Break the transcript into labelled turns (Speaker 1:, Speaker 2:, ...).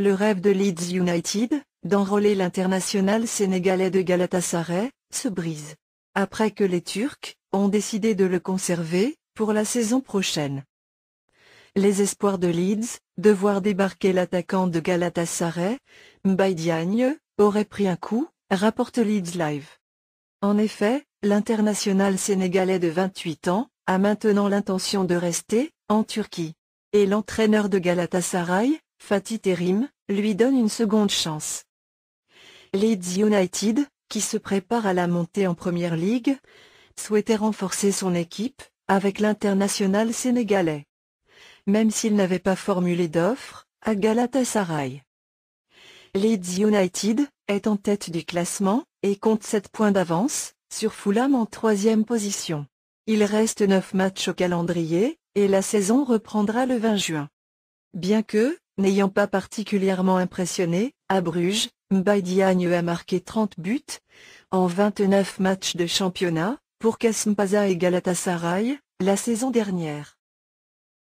Speaker 1: Le rêve de Leeds United, d'enrôler l'international sénégalais de Galatasaray, se brise. Après que les Turcs ont décidé de le conserver, pour la saison prochaine. Les espoirs de Leeds, de voir débarquer l'attaquant de Galatasaray, Mbaye Diagne, aurait pris un coup, rapporte Leeds Live. En effet, l'international sénégalais de 28 ans, a maintenant l'intention de rester, en Turquie. Et l'entraîneur de Galatasaray, Fatih Terim, lui donne une seconde chance. Leeds United, qui se prépare à la montée en Première Ligue, souhaitait renforcer son équipe avec l'international sénégalais. Même s'il n'avait pas formulé d'offre à Galatasaray. Leeds United est en tête du classement et compte 7 points d'avance sur Fulham en troisième position. Il reste 9 matchs au calendrier et la saison reprendra le 20 juin. Bien que, n'ayant pas particulièrement impressionné, à Bruges, Diagne a marqué 30 buts, en 29 matchs de championnat, pour Kasmpaza et Galatasaray, la saison dernière.